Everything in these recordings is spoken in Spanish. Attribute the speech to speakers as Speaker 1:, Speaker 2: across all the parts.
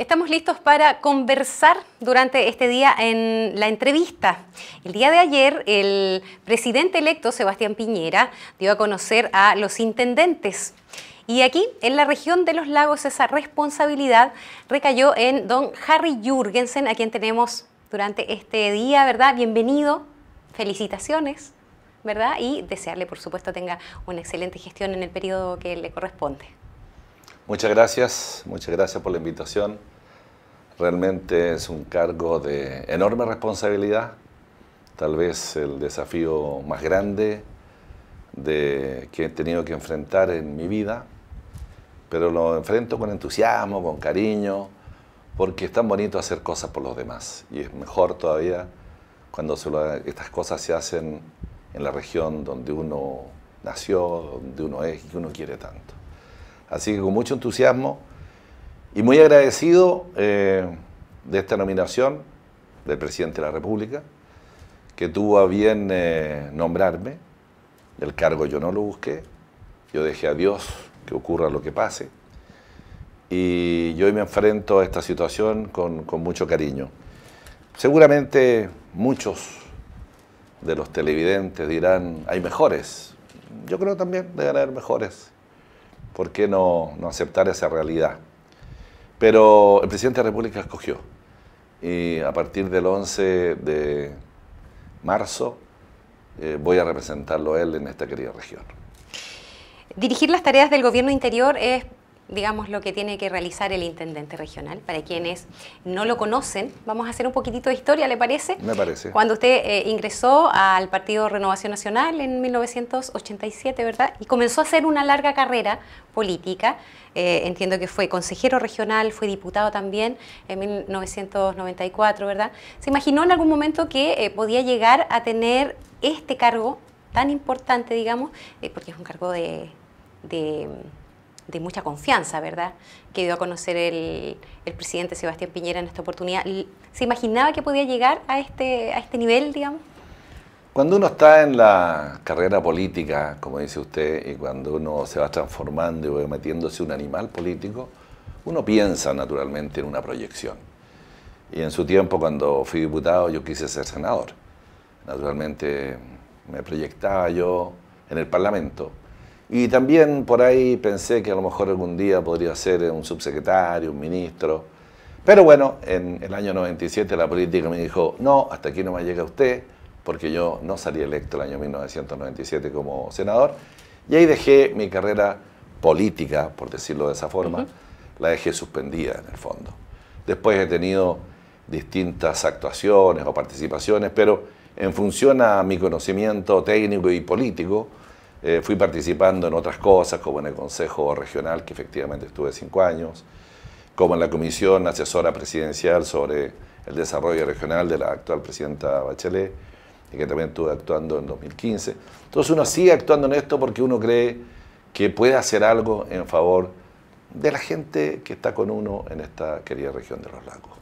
Speaker 1: Estamos listos para conversar durante este día en la entrevista. El día de ayer, el presidente electo, Sebastián Piñera, dio a conocer a los intendentes. Y aquí, en la región de los lagos, esa responsabilidad recayó en don Harry Jürgensen, a quien tenemos durante este día, ¿verdad? Bienvenido, felicitaciones, ¿verdad? Y desearle, por supuesto, tenga una excelente gestión en el periodo que le corresponde.
Speaker 2: Muchas gracias, muchas gracias por la invitación. Realmente es un cargo de enorme responsabilidad, tal vez el desafío más grande que he tenido que enfrentar en mi vida, pero lo enfrento con entusiasmo, con cariño, porque es tan bonito hacer cosas por los demás y es mejor todavía cuando estas cosas se hacen en la región donde uno nació, donde uno es y que uno quiere tanto. Así que con mucho entusiasmo y muy agradecido eh, de esta nominación del presidente de la República, que tuvo a bien eh, nombrarme. El cargo yo no lo busqué, yo dejé a Dios que ocurra lo que pase. Y yo hoy me enfrento a esta situación con, mucho cariño. Seguramente muchos de los televidentes dirán, hay mejores. Yo creo también deben haber mejores. ¿Por qué no aceptar esa realidad? Pero el presidente de la República escogió. Y a partir del 11 de marzo eh, voy a representarlo él en esta querida región.
Speaker 1: Dirigir las tareas del gobierno interior es digamos, lo que tiene que realizar el intendente regional. Para quienes no lo conocen, vamos a hacer un poquitito de historia, ¿le parece? Me parece. Cuando usted eh, ingresó al Partido Renovación Nacional en 1987, ¿verdad? Y comenzó a hacer una larga carrera política. Eh, entiendo que fue consejero regional, fue diputado también en 1994, ¿verdad? ¿Se imaginó en algún momento que eh, podía llegar a tener este cargo tan importante, digamos, porque es un cargo de de mucha confianza, ¿verdad?, que dio a conocer el, el, presidente Sebastián Piñera en esta oportunidad. ¿Se imaginaba que podía llegar a este, a este nivel, digamos?
Speaker 2: Cuando uno está en la carrera política, como dice usted, y cuando uno se va transformando y va metiéndose un animal político, uno piensa naturalmente en una proyección. Y en su tiempo, cuando fui diputado, yo quise ser senador. Naturalmente me proyectaba yo en el Parlamento, y también por ahí pensé que a lo mejor algún día podría ser eh, un subsecretario, un ministro. Pero bueno, en el año 97 la política me dijo, no, hasta aquí no me llega usted, porque yo no salí electo el año 1997 como senador. Y ahí dejé mi carrera política, por decirlo de esa forma, la dejé suspendida en el fondo. Después he tenido distintas actuaciones o participaciones, pero en función a mi conocimiento técnico y político, eh, fui participando en otras cosas, como en el Consejo Regional, que efectivamente estuve cinco años, como en la Comisión Asesora Presidencial sobre el Desarrollo Regional de la actual presidenta Bachelet, y que también estuve actuando en 2015. Entonces uno sigue actuando en esto porque uno cree que puede hacer algo en favor de la gente que está con uno en esta querida región de los lagos.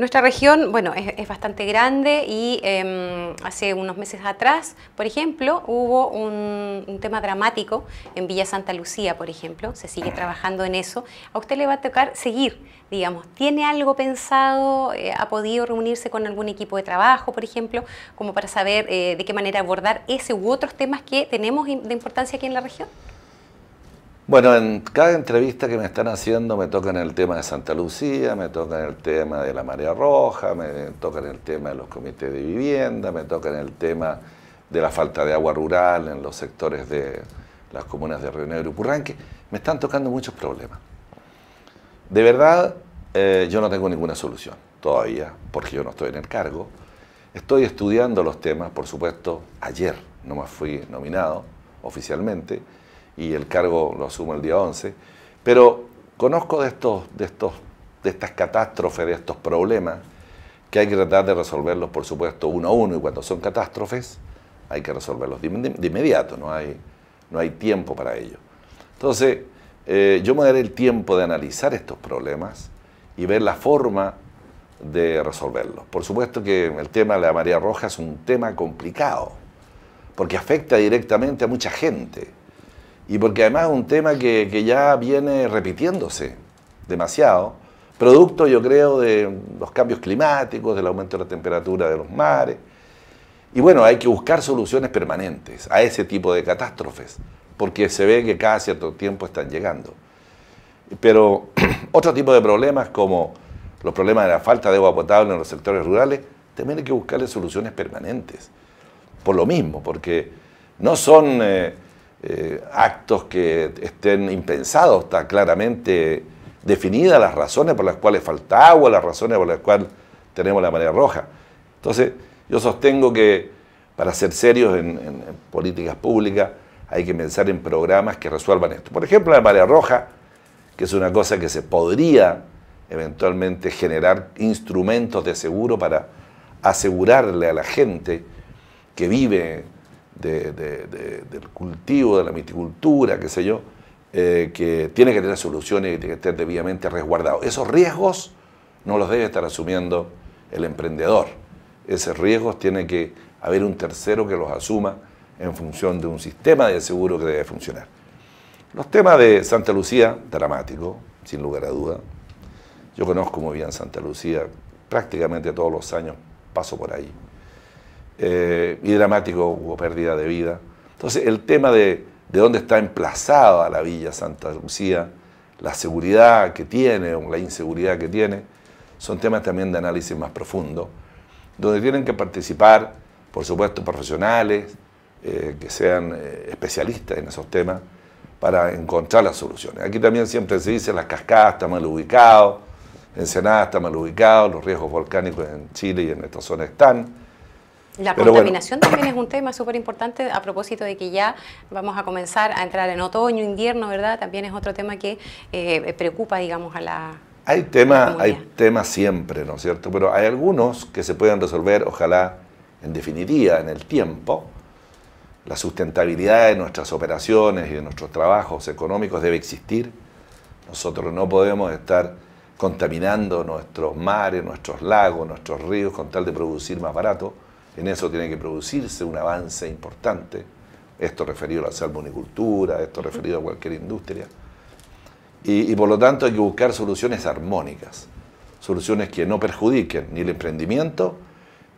Speaker 1: Nuestra región, bueno, es, bastante grande y em, hace unos meses atrás, por ejemplo, hubo un, tema dramático en Villa Santa Lucía, por ejemplo, se sigue trabajando en eso. A usted le va a tocar seguir, digamos, ¿tiene algo pensado? Eh, ¿Ha podido reunirse con algún equipo de trabajo, por ejemplo, como para saber eh, de qué manera abordar ese u otros temas que tenemos de importancia aquí en la región?
Speaker 2: Bueno, en cada entrevista que me están haciendo me tocan el tema de Santa Lucía, me tocan el tema de la Marea Roja, me tocan el tema de los comités de vivienda, me tocan el tema de la falta de agua rural en los sectores de las comunas de Río Negro y Purranque. Me están tocando muchos problemas. De verdad, eh, yo no tengo ninguna solución todavía, porque yo no estoy en el cargo. Estoy estudiando los temas, por supuesto, ayer no me fui nominado oficialmente y el cargo lo asumo el día 11, pero conozco de, estos, de, estos, de estas catástrofes, de estos problemas, que hay que tratar de resolverlos, por supuesto, uno a uno, y cuando son catástrofes, hay que resolverlos de, inmediato, no hay, no hay tiempo para ello. Entonces, eh, yo me daré el tiempo de analizar estos problemas y ver la forma de resolverlos. Por supuesto que el tema de la María Roja es un tema complicado, porque afecta directamente a mucha gente y porque además es un tema que, ya viene repitiéndose demasiado, producto yo creo de los cambios climáticos, del aumento de la temperatura de los mares. Y bueno, hay que buscar soluciones permanentes a ese tipo de catástrofes, porque se ve que cada cierto tiempo están llegando. Pero otro tipo de problemas como los problemas de la falta de agua potable en los sectores rurales, también hay que buscarle soluciones permanentes. Por lo mismo, porque no son... Eh, eh, actos que estén impensados, está claramente definidas las razones por las cuales falta agua, las razones por las cuales tenemos la marea roja. Entonces, yo sostengo que para ser serios en, en políticas públicas hay que pensar en programas que resuelvan esto. Por ejemplo, la marea roja, que es una cosa que se podría eventualmente generar instrumentos de seguro para asegurarle a la gente que vive del cultivo, de la miticultura, qué sé yo, eh, que tiene que tener soluciones y tiene que estar debidamente resguardado. Esos riesgos no los debe estar asumiendo el emprendedor. Esos riesgos tiene que haber un tercero que los asuma en función de un sistema de seguro que debe funcionar. Los temas de Santa Lucía, dramático, sin lugar a duda. Yo conozco muy bien Santa Lucía, prácticamente todos los años paso por ahí. Eh, y dramático, hubo pérdida de vida. Entonces, el tema de, de dónde está emplazada la Villa Santa Lucía, la seguridad que tiene o la inseguridad que tiene, son temas también de análisis más profundo, donde tienen que participar, por supuesto, profesionales eh, que sean eh, especialistas en esos temas para encontrar las soluciones. Aquí también siempre se dice las cascadas están mal ubicados, Ensenada está mal ubicado, los riesgos volcánicos en Chile y en esta zona están.
Speaker 1: La contaminación también es un tema súper importante a propósito de que ya vamos a comenzar a entrar en otoño, invierno, ¿verdad? También es otro tema que eh, preocupa, digamos, a la...
Speaker 2: Hay temas hay temas siempre, ¿no es cierto? Pero hay algunos que se pueden resolver, ojalá, en definitiva, en el tiempo. La sustentabilidad de nuestras operaciones y de nuestros trabajos económicos debe existir. Nosotros no podemos estar contaminando nuestros mares, nuestros lagos, nuestros ríos con tal de producir más barato en eso tiene que producirse un avance importante. Esto referido a la salmonicultura, esto referido a cualquier industria. Y, por lo tanto hay que buscar soluciones armónicas, soluciones que no perjudiquen ni el emprendimiento,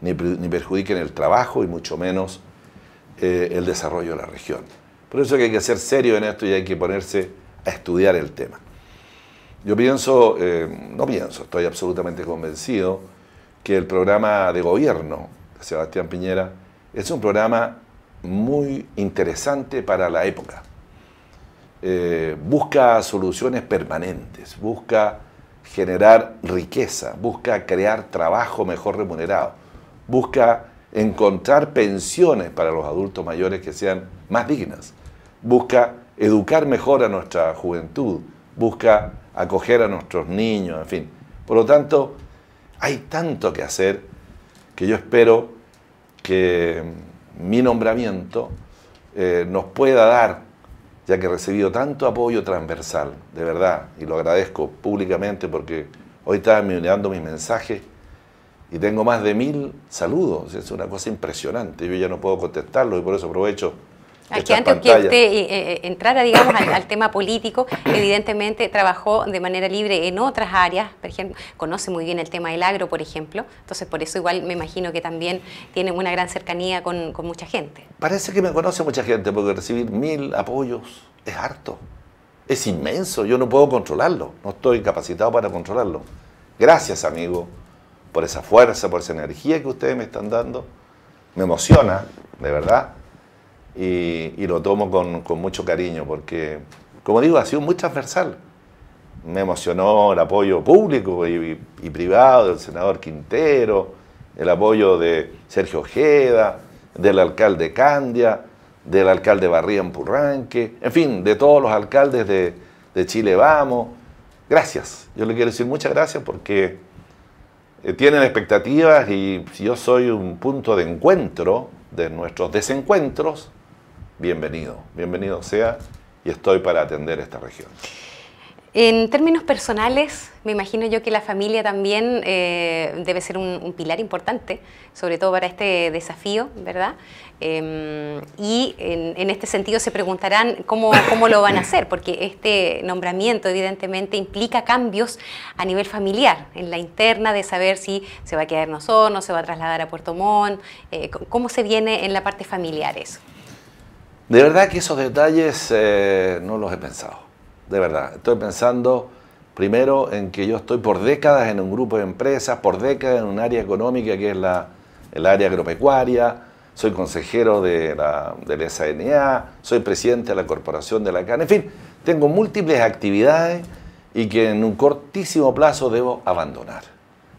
Speaker 2: ni, perjudiquen el trabajo y mucho menos eh, el desarrollo de la región. Por eso que hay que ser serio en esto y hay que ponerse a estudiar el tema. Yo pienso, eh, no pienso, estoy absolutamente convencido que el programa de gobierno Sebastián Piñera, es un programa muy interesante para la época. Eh, busca soluciones permanentes, busca generar riqueza, busca crear trabajo mejor remunerado, busca encontrar pensiones para los adultos mayores que sean más dignas, busca educar mejor a nuestra juventud, busca acoger a nuestros niños, en fin. Por lo tanto, hay tanto que hacer yo espero que mm, mi nombramiento eh, nos pueda dar, ya que he recibido tanto apoyo transversal, de verdad, y lo agradezco públicamente porque hoy estaba mirando mis mensajes y tengo más de mil saludos, es una cosa impresionante, yo ya no puedo contestarlo y por eso aprovecho Aquí antes que usted eh,
Speaker 1: eh, entrara, digamos, al, tema político, evidentemente trabajó de manera libre en otras áreas, por ejemplo, conoce muy bien el tema del agro, por ejemplo, entonces por eso igual me imagino que también tiene una gran cercanía con, con mucha gente.
Speaker 2: Parece que me conoce mucha gente, porque recibir mil apoyos es harto, es inmenso, yo no puedo controlarlo, no estoy capacitado para controlarlo. Gracias, amigo, por esa fuerza, por esa energía que ustedes me están dando, me emociona, de verdad y, lo tomo con, mucho cariño porque, como digo, ha sido muy transversal. Me emocionó el apoyo público y, privado del senador Quintero, el apoyo de Sergio Ojeda, del alcalde Candia, del alcalde Barría Empurranque, en fin, de todos los alcaldes de, Chile Vamos. Gracias, yo le quiero decir muchas gracias porque eh, tienen expectativas y si yo soy un punto de encuentro de nuestros desencuentros, bienvenido, bienvenido sea y estoy para atender esta región.
Speaker 1: En términos personales, me imagino yo que la familia también eh, debe ser un, pilar importante, sobre todo para este desafío, ¿verdad? Em, y en, este sentido se preguntarán cómo, lo van a hacer, porque este nombramiento evidentemente implica cambios a nivel familiar, en la interna de saber si se va a quedar o no, se va a trasladar a Puerto Montt, eh, cómo se viene en la parte familiar eso.
Speaker 2: De verdad que esos detalles eh, no los he pensado. De verdad, estoy pensando primero en que yo estoy por décadas en un grupo de empresas, por décadas en un área económica que es la, el área agropecuaria, soy consejero de la, del SNA, soy presidente de la Corporación de la CAN, en fin, tengo múltiples actividades y que en un cortísimo plazo debo abandonar.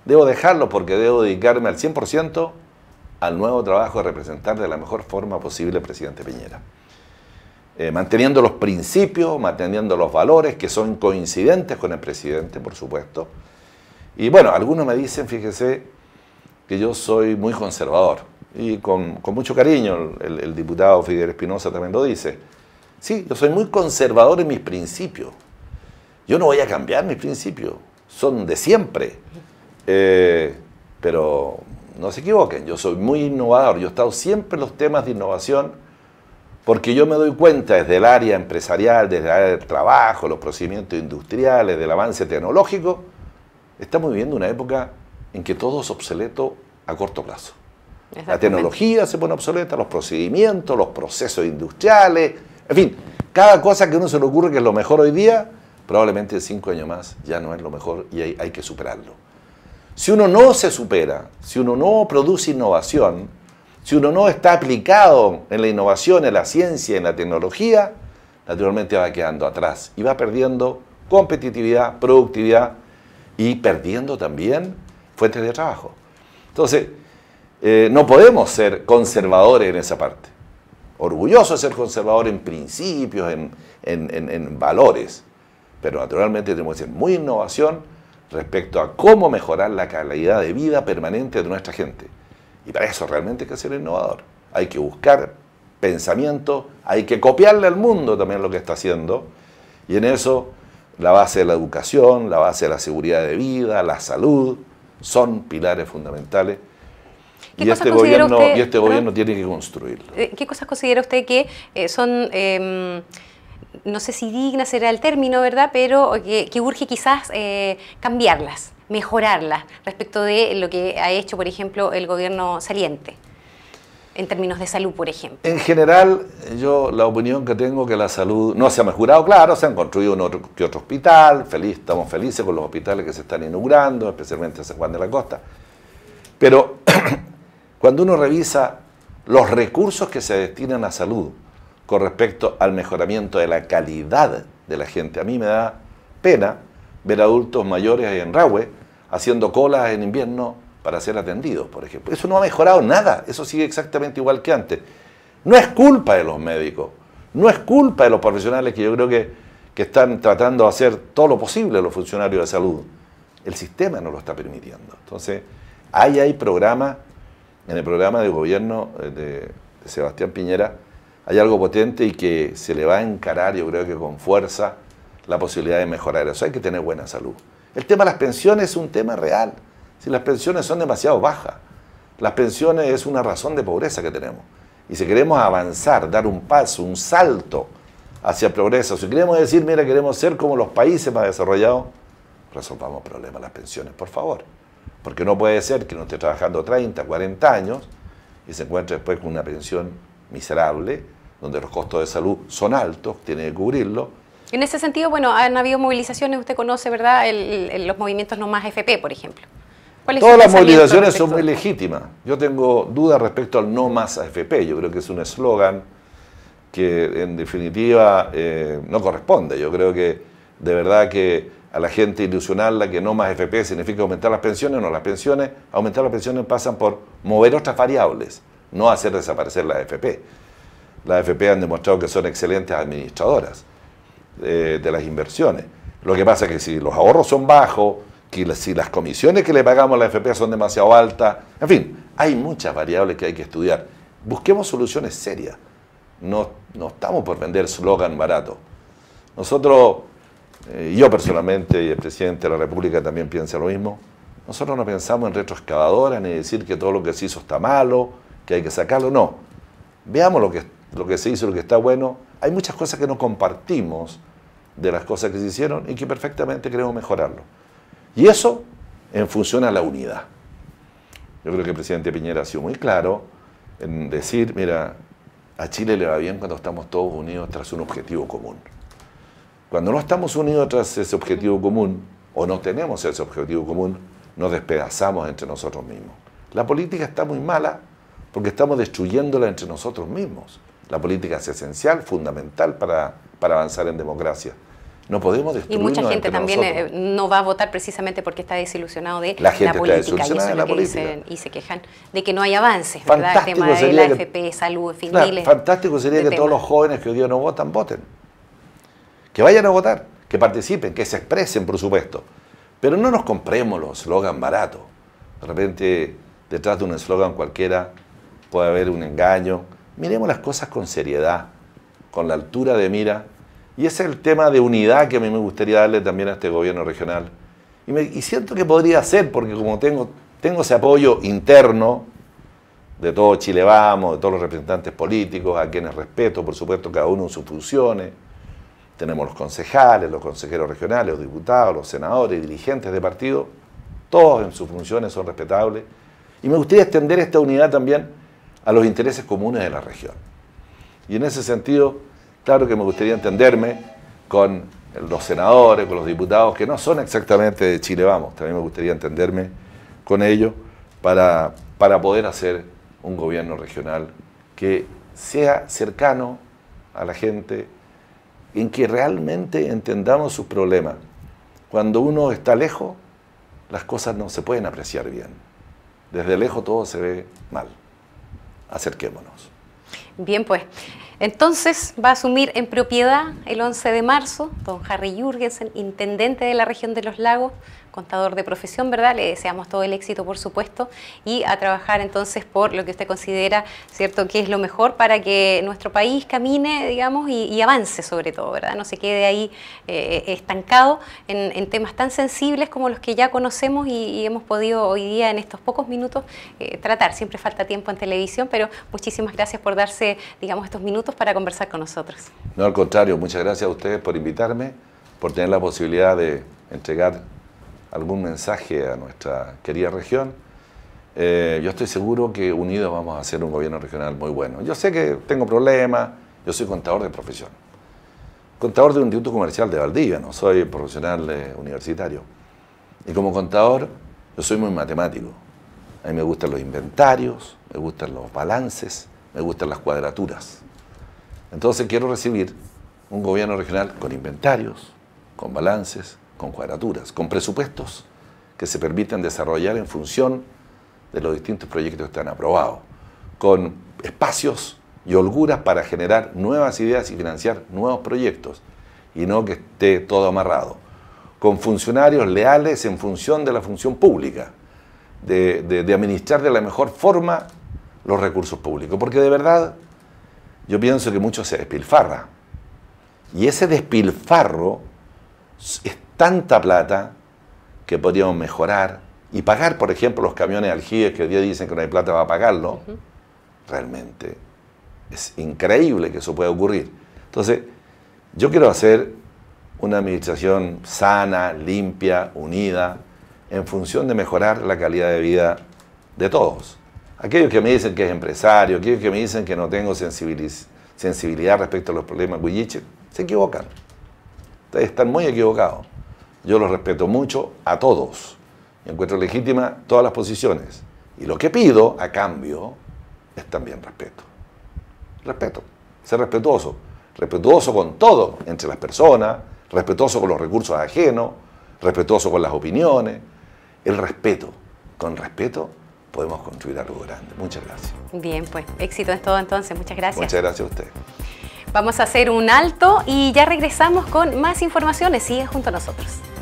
Speaker 2: Debo dejarlo porque debo dedicarme al 100% al nuevo trabajo de representar de la mejor forma posible al presidente Piñera. Eh, manteniendo los principios, manteniendo los valores que son coincidentes con el presidente, por supuesto. Y bueno, algunos me dicen, fíjese, que yo soy muy conservador. Y con, mucho cariño, el, diputado Fidel Espinosa también lo dice. Sí, yo soy muy conservador en mis principios. Yo no voy a cambiar mis principios, son de siempre. Eh, pero no se equivoquen, yo soy muy innovador, yo he estado siempre en los temas de innovación porque yo me doy cuenta desde el área empresarial, desde el área del trabajo, los procedimientos industriales, del avance tecnológico, estamos viviendo una época en que todo es obsoleto a corto plazo. La tecnología se pone obsoleta, los procedimientos, los procesos industriales, en fin, cada cosa que a uno se le ocurre que es lo mejor hoy día, probablemente cinco años más ya no es lo mejor y hay que superarlo. Si uno no se supera, si uno no produce innovación, si uno no está aplicado en la innovación, en la ciencia, en la tecnología, naturalmente va quedando atrás y va perdiendo competitividad, productividad y perdiendo también fuentes de trabajo. Entonces, eh, no podemos ser conservadores en esa parte. Orgulloso de ser conservador en principios, en, en valores, pero naturalmente tenemos que ser muy innovación respecto a cómo mejorar la calidad de vida permanente de nuestra gente. Y para eso realmente hay que ser innovador. Hay que buscar pensamiento, hay que copiarle al mundo también lo que está haciendo. Y en eso la base de la educación, la base de la seguridad de vida, la salud, son pilares fundamentales.
Speaker 1: Y este, gobierno, y este,
Speaker 2: tiene que construirlo.
Speaker 1: Eh, ¿Qué cosas considera usted que eh, son... Em, no sé si digna será el término, ¿verdad? Pero que, urge quizás eh, cambiarlas mejorarla respecto de lo que ha hecho, por ejemplo, el gobierno saliente? En términos de salud, por ejemplo.
Speaker 2: En general, yo la opinión que tengo que la salud no se ha mejorado, claro, se han construido otro, que hospital, feliz, estamos felices con los hospitales que se están inaugurando, especialmente San Juan de la Costa. Pero cuando uno revisa los recursos que se destinan a salud con respecto al mejoramiento de la calidad de la gente, a mí me da pena ver adultos mayores en Rahue haciendo colas en invierno para ser atendidos, por ejemplo. Eso no ha mejorado nada, eso sigue exactamente igual que antes. No es culpa de los médicos, no es culpa de los profesionales que yo creo que, están tratando de hacer todo lo posible los funcionarios de salud. El sistema no lo está permitiendo. Entonces, ahí hay programa, en el programa de gobierno eh, de Sebastián Piñera, hay algo potente y que se le va a encarar, yo creo que con fuerza, la posibilidad de mejorar eso. Hay que tener buena salud. El tema de las pensiones es un tema real. Si las pensiones son demasiado bajas, las pensiones es una razón de pobreza que tenemos. Y si queremos avanzar, dar un paso, un salto hacia el progreso, si queremos decir, mira, queremos ser como los países más desarrollados, resolvamos el problema de las pensiones, por favor. Porque no puede ser que uno esté trabajando 30, 40 años y se encuentre después con una pensión miserable, donde los costos de salud son altos, tiene que cubrirlo,
Speaker 1: en ese sentido, bueno, han habido movilizaciones, usted conoce, ¿verdad? los movimientos no más FP, por ejemplo. Todas las movilizaciones son muy
Speaker 2: legítimas. Yo tengo dudas respecto al no más FP, Yo creo que es un eslogan que en definitiva eh, no corresponde. Yo creo que de verdad que a la gente ilusionarla que no más FP significa aumentar las pensiones, no, las pensiones, aumentar las pensiones pasan por mover otras variables, no hacer desaparecer las fp Las FP han demostrado que son excelentes administradoras. Eh, de las inversiones. Lo que pasa es que si los ahorros son bajos, si las comisiones que le pagamos a la FP son demasiado altas, en fin, hay muchas variables que hay que estudiar. Busquemos soluciones serias. No, estamos por vender slogan barato. Nosotros, eh, yo personalmente y el presidente de la República también piensa lo mismo, nosotros no pensamos en retroexcavadoras ni decir que todo lo que se hizo está malo, que hay que sacarlo, no. Veamos lo que, lo que se hizo, lo que está bueno, hay muchas cosas que no compartimos de las cosas que se hicieron y que perfectamente queremos mejorarlo. Y eso en función a la unidad. Yo creo que el presidente Piñera ha sido muy claro en decir, mira, a Chile le va bien cuando estamos todos unidos tras un objetivo común. Cuando no estamos unidos tras ese objetivo común, o no tenemos ese objetivo común, nos despedazamos entre nosotros mismos. La política está muy mala porque estamos destruyéndola entre nosotros mismos. La política es esencial, fundamental para, avanzar en democracia. No podemos
Speaker 1: destruirnos Y mucha gente también eh, no va a votar precisamente porque está desilusionado de la, gente política. Está desilusionada y de la política. y se quejan de que no hay avances, fantástico ¿verdad? El tema de la AFP, salud, Fantástico sería que todos los
Speaker 2: jóvenes que hoy día no votan, voten. Que vayan a votar, que participen, que se expresen, por supuesto. Pero no nos compremos los slogans baratos. De repente, detrás de un eslogan cualquiera puede haber un engaño, Miremos las cosas con seriedad, con la altura de mira. Y ese es el tema de unidad que a mí me gustaría darle también a este gobierno regional. Y, siento que podría ser, porque como tengo, tengo ese apoyo interno de todo Chile Vamos, de todos los representantes políticos, a quienes respeto, por supuesto, cada uno en sus funciones. Tenemos los concejales, los consejeros regionales, los diputados, los senadores, dirigentes de partido, todos en sus funciones son respetables. Y me gustaría extender esta unidad también a los intereses comunes de la región. Y en ese sentido, claro que me gustaría entenderme con los senadores, con los diputados, que no son exactamente de Chile Vamos, también me gustaría entenderme con ellos para, para poder hacer un gobierno regional que sea cercano a la gente, en que realmente entendamos sus problemas. Cuando uno está lejos, las cosas no se pueden apreciar bien. Desde lejos todo se ve mal acerquémonos.
Speaker 1: Bien, pues. Entonces va a asumir en propiedad el 11 de marzo don Harry Jürgensen, intendente de la región de los lagos contador de profesión, ¿verdad? Le deseamos todo el éxito, por supuesto, y a trabajar entonces por lo que usted considera, ¿cierto?, que es lo mejor para que nuestro país camine, digamos, y, avance sobre todo, ¿verdad? No se quede ahí eh, estancado en, temas tan sensibles como los que ya conocemos y, hemos podido hoy día, en estos pocos minutos, eh, tratar. Siempre falta tiempo en televisión, pero muchísimas gracias por darse, digamos, estos minutos para conversar con nosotros.
Speaker 2: No, al contrario, muchas gracias a ustedes por invitarme, por tener la posibilidad de entregar algún mensaje a nuestra querida región. Eh, yo estoy seguro que unidos vamos a hacer un gobierno regional muy bueno. Yo sé que tengo problemas, yo soy contador de profesión. Contador de un instituto comercial de Valdivia, no soy profesional eh, universitario. Y como contador, yo soy muy matemático. A mí me gustan los inventarios, me gustan los balances, me gustan las cuadraturas. Entonces quiero recibir un gobierno regional con inventarios, con balances, con cuadraturas, con presupuestos que se permitan desarrollar en función de los distintos proyectos que están aprobados, con espacios y holguras para generar nuevas ideas y financiar nuevos proyectos, y no que esté todo amarrado, con funcionarios leales en función de la función pública, de, administrar de la mejor forma los recursos públicos, porque de verdad yo pienso que mucho se despilfarra, y ese despilfarro es tanta plata que podríamos mejorar y pagar, por ejemplo, los camiones aljibes que hoy día dicen que no hay plata para pagarlo. Realmente es increíble que eso pueda ocurrir. Entonces, yo quiero hacer una administración sana, limpia, unida, en función de mejorar la calidad de vida de todos. Aquellos que me dicen que es empresario, aquellos que me dicen que no tengo sensibilidad respecto a los problemas de se equivocan. Ustedes están muy equivocados. Yo los respeto mucho a todos. encuentro legítima todas las posiciones. Y lo que pido a cambio es también respeto. Respeto. Ser respetuoso. Respetuoso con todo, entre las personas, respetuoso con los recursos ajenos, respetuoso con las opiniones. El respeto. Con respeto podemos construir algo grande. Muchas gracias.
Speaker 1: Bien, pues éxito en todo entonces. Muchas gracias. Muchas gracias a usted. Vamos a hacer un alto y ya regresamos con más informaciones. Sigue junto a nosotros.